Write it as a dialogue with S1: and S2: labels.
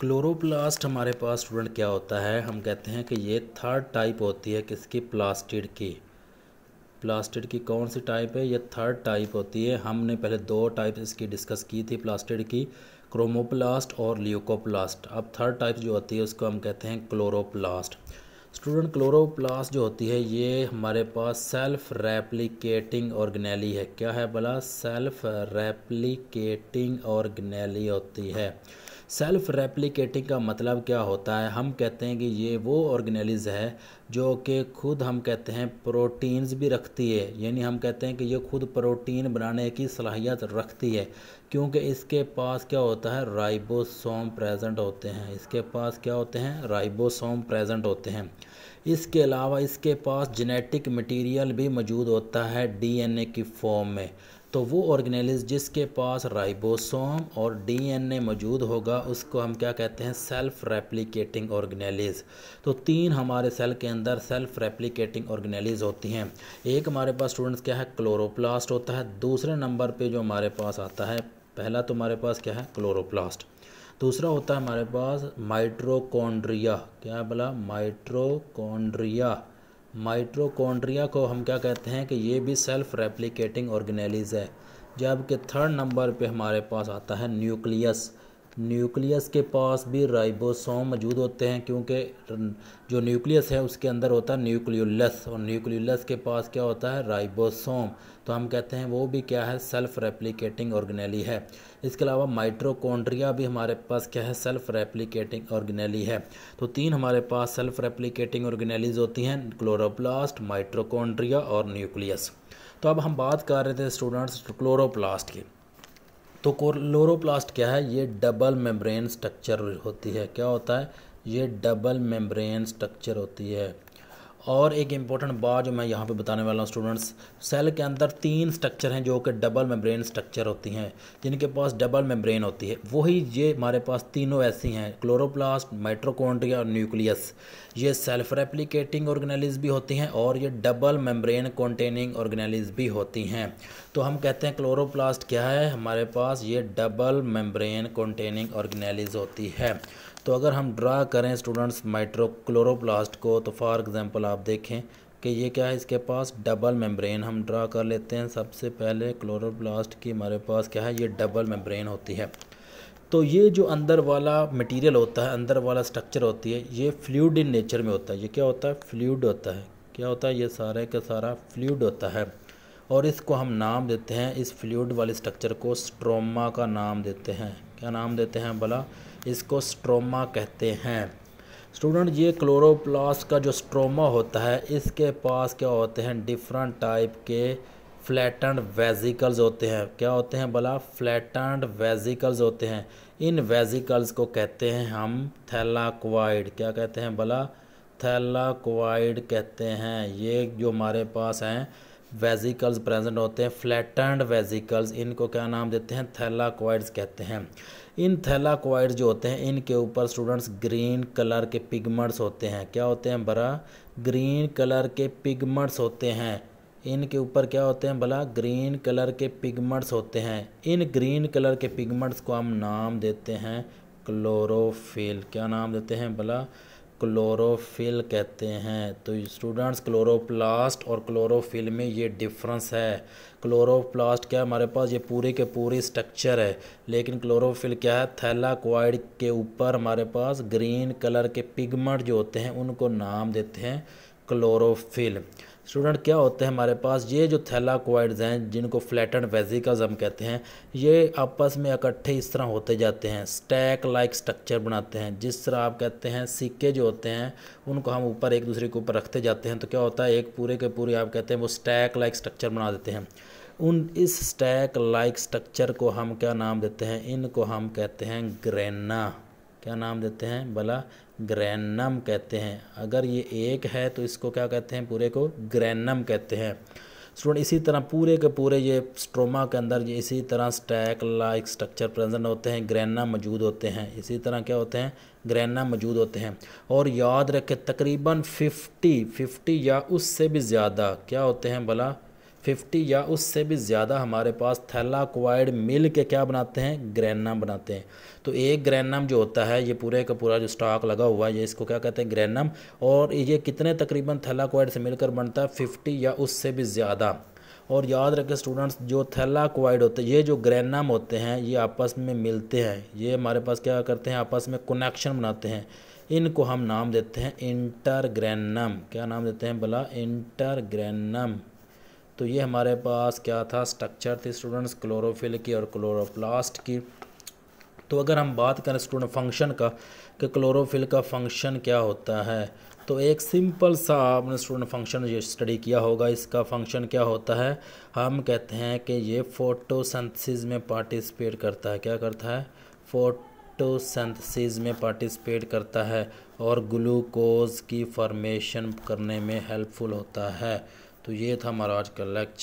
S1: chloroplast हमारे पास student क्या होता है हम कहते हैं कि ये थर्ड टाइप होती है किसकी प्लास्टिड की प्लास्टिड की कौन सी टाइप है ये थर्ड टाइप होती है हमने पहले दो टाइप इसकी डिस्कस की थी प्लास्टिड की क्रोमोप्लास्ट और ल्यूकोप्लास्ट अब थर्ड टाइप जो होती है उसको हम कहते हैं क्लोरोप्लास्ट स्टूडेंट क्लोरोप्लास्ट जो होती है ये हमारे पास सेल्फ रेप्लिकेटिंग ऑर्गेनेली है क्या है भला सेल्फ रेप्लिकेटिंग ऑर्गेनेली होती है सेल्फ रेप्लिकेटिंग का मतलब क्या होता है हम कहते हैं कि ये वो ऑर्गेनलिज है जो कि खुद हम कहते हैं प्रोटीन्स भी रखती है यानी हम कहते हैं कि ये खुद प्रोटीन बनाने की सलाहियत रखती है क्योंकि इसके पास क्या होता है राइबोसोम प्रेजेंट होते हैं इसके पास क्या होते हैं राइबोसोम प्रेजेंट होते हैं इसके अलावा इसके पास जेनेटिक मटेरियल भी मौजूद होता है डीएनए की फॉर्म में तो वो ऑर्गेनेलिस जिसके पास राइबोसोम और डीएनए मौजूद होगा उसको हम क्या कहते हैं सेल्फ रेप्लिकेटिंग ऑर्गेनेलिस तो तीन हमारे सेल के अंदर सेल्फ रेप्लिकेटिंग ऑर्गेनेलिस होती हैं एक हमारे पास स्टूडेंट्स क्या है क्लोरोप्लास्ट होता है दूसरे नंबर पे जो हमारे पास आता है पहला तो हमारे पास क्या है क्लोरोप्लास्ट दूसरा होता है हमारे पास माइट्रोकोन्ड्रिया क्या बोला माइट्रोकोंड्रिया माइट्रोकोन्ड्रिया माइट्रोकॉन्ड्रिया को हम क्या कहते हैं कि ये भी सेल्फ रेप्लिकेटिंग ऑर्गेनेलिज है जबकि थर्ड नंबर पे हमारे पास आता है न्यूक्लियस न्यूक्लियस के पास भी राइबोसोम मौजूद होते हैं क्योंकि जो न्यूक्लियस है उसके अंदर होता है न्यूक्लियोलस और न्यूक्लियोलस के पास क्या होता है राइबोसोम तो हम कहते हैं वो भी क्या है सेल्फ रेप्लिकेटिंग ऑर्गेनेली है इसके अलावा माइट्रोकोंड्रिया भी हमारे पास क्या है सेल्फ रेप्लिकेटिंग ऑर्गेनेली है तो तीन हमारे पास सेल्फ रेप्लिकेटिंग ऑर्गेनेलीज होती हैं क्लोरोप्लास्ट माइट्रोकोंड्रिया और न्यूक्लियस तो अब हम बात कर रहे थे स्टूडेंट्स क्लोरोप्लास्ट की तो क्लोरोप्लास्ट क्या है ये डबल मेम्ब्रेन स्ट्रक्चर होती है क्या होता है ये डबल मेम्ब्रेन स्ट्रक्चर होती है और एक इम्पॉर्टेंट बात जो मैं यहाँ पे बताने वाला हूँ स्टूडेंट्स सेल के अंदर तीन स्ट्रक्चर हैं जो कि डबल मेम्ब्रेन स्ट्रक्चर होती हैं जिनके पास डबल मेम्ब्रेन होती है वही ये हमारे पास तीनों ऐसी हैं क्लोरोप्लास्ट माइट्रोकॉन्ड्रिया और न्यूक्लियस ये सेल्फ रेप्लिकेटिंग ऑर्गेनालिज भी होती हैं और ये डबल मेम्ब्रेन कॉन्टेनिंग ऑर्गेनालिज भी होती हैं तो हम कहते हैं क्लोरोप्लास्ट क्या है हमारे पास ये डबल मेम्ब्रेन कॉन्टेनिंग ऑर्गेनालिज होती है तो अगर हम ड्रा करें स्टूडेंट्स माइट्रोक्लोरोप्लास्ट को तो फॉर एग्ज़ाम्पल आप देखें कि ये क्या है इसके पास डबल मेम्ब्रेन हम ड्रा कर लेते हैं सबसे पहले क्लोरोप्लास्ट की हमारे पास क्या है ये डबल मेम्ब्रेन होती है तो ये जो अंदर वाला मटेरियल होता है अंदर वाला स्ट्रक्चर होती है ये फ्लूड इन नेचर में होता है ये क्या होता है फ्लूड होता है क्या होता है ये सारे का सारा फ्लूड होता है और इसको हम नाम देते हैं इस फ्लूड वाले स्ट्रक्चर को स्ट्रोमा का नाम देते हैं क्या नाम देते हैं भला इसको स्ट्रोमा कहते हैं स्टूडेंट ये क्लोरोप्लास का जो स्ट्रोमा होता है इसके पास क्या होते हैं डिफरेंट टाइप के फ्लैटन वेजिकल्स होते हैं क्या होते हैं भला फ्लैटन वेजिकल्स होते हैं इन वेजिकल्स को कहते हैं हम थैलाक्वाइड क्या कहते हैं भला थैलाक्वाइड कहते हैं ये जो हमारे पास हैं वेजिकल्स प्रेजेंट होते हैं फ्लैटेंड वेजिकल्स इनको क्या नाम देते हैं थैलाकॉइड्स कहते हैं इन थैलाकॉइड्स जो होते हैं इनके ऊपर स्टूडेंट्स ग्रीन कलर के पिगमेंट्स होते हैं क्या होते हैं बरा ग्रीन कलर के पिगमेंट्स होते हैं इनके ऊपर क्या होते हैं भला ग्रीन कलर के पिगमेंट्स होते हैं इन ग्रीन कलर के पिगमेंट्स को हम नाम देते हैं क्लोरोफिल क्या नाम देते हैं भला क्लोरोफिल कहते हैं तो स्टूडेंट्स क्लोरोप्लास्ट और क्लोरोफिल में ये डिफरेंस है क्लोरोप्लास्ट क्या है हमारे पास ये पूरे के पूरे स्ट्रक्चर है लेकिन क्लोरोफिल क्या है थैलाक्वाइड के ऊपर हमारे पास ग्रीन कलर के पिगमेंट जो होते हैं उनको नाम देते हैं क्लोरोफिल स्टूडेंट क्या होते हैं हमारे पास ये जो थैलाकोइड्स हैं जिनको फ्लैटन हम कहते हैं ये आपस में इकट्ठे इस तरह होते जाते हैं स्टैक लाइक स्ट्रक्चर बनाते हैं जिस तरह आप कहते हैं सिक्के जो होते हैं उनको हम ऊपर एक दूसरे के ऊपर रखते जाते हैं तो क्या होता है एक पूरे के पूरे आप कहते हैं वो स्टैक लाइक स्ट्रक्चर बना देते हैं उन इस स्टैक लाइक स्ट्रक्चर को हम क्या नाम देते हैं इनको हम कहते हैं ग्रेना क्या नाम देते हैं भला ग्रैनम कहते हैं अगर ये एक है तो इसको क्या कहते हैं पूरे को ग्रैनम कहते हैं स्टूडेंट इसी तरह पूरे के पूरे ये स्ट्रोमा के अंदर ये इसी तरह स्टैक लाइक स्ट्रक्चर प्रेजेंट होते हैं ग्रैना मौजूद होते हैं इसी तरह क्या होते हैं ग्रैना मौजूद होते हैं और याद रखें तकरीबन 50 50 या उससे भी ज़्यादा क्या होते हैं भला 50 या उससे भी ज़्यादा हमारे पास थैलाक्वाइड मिल के क्या बनाते हैं ग्रैनम बनाते हैं तो एक ग्रैनम जो होता है ये पूरे का पूरा जो स्टॉक लगा हुआ है ये इसको क्या कहते हैं ग्रैनम और ये कितने तकरीबन थैलाक्वाइड से मिलकर बनता है फिफ्टी या उससे भी ज़्यादा और याद रखें स्टूडेंट्स जो थैलाक्वाइड होते हैं ये जो ग्रैनम होते हैं ये आपस में मिलते हैं ये हमारे पास क्या करते हैं आपस में कनेक्शन बनाते हैं इनको हम नाम देते हैं इंटरग्रैनम क्या नाम देते हैं भला इंटरग्रैनम तो ये हमारे पास क्या था स्ट्रक्चर थी स्टूडेंट्स क्लोरोफिल की और क्लोरोप्लास्ट की तो अगर हम बात करें स्टूडेंट फंक्शन का कि क्लोरोफिल का फंक्शन क्या होता है तो एक सिंपल सा आपने स्टूडेंट फंक्शन ये स्टडी किया होगा इसका फंक्शन क्या होता है हम कहते हैं कि ये फोटोसेंथसिस में पार्टिसिपेट करता है क्या करता है फोटोसेंथसिस में पार्टिसिपेट करता है और ग्लूकोज की फॉर्मेशन करने में हेल्पफुल होता है तो ये था हमारा आज का लेक्चर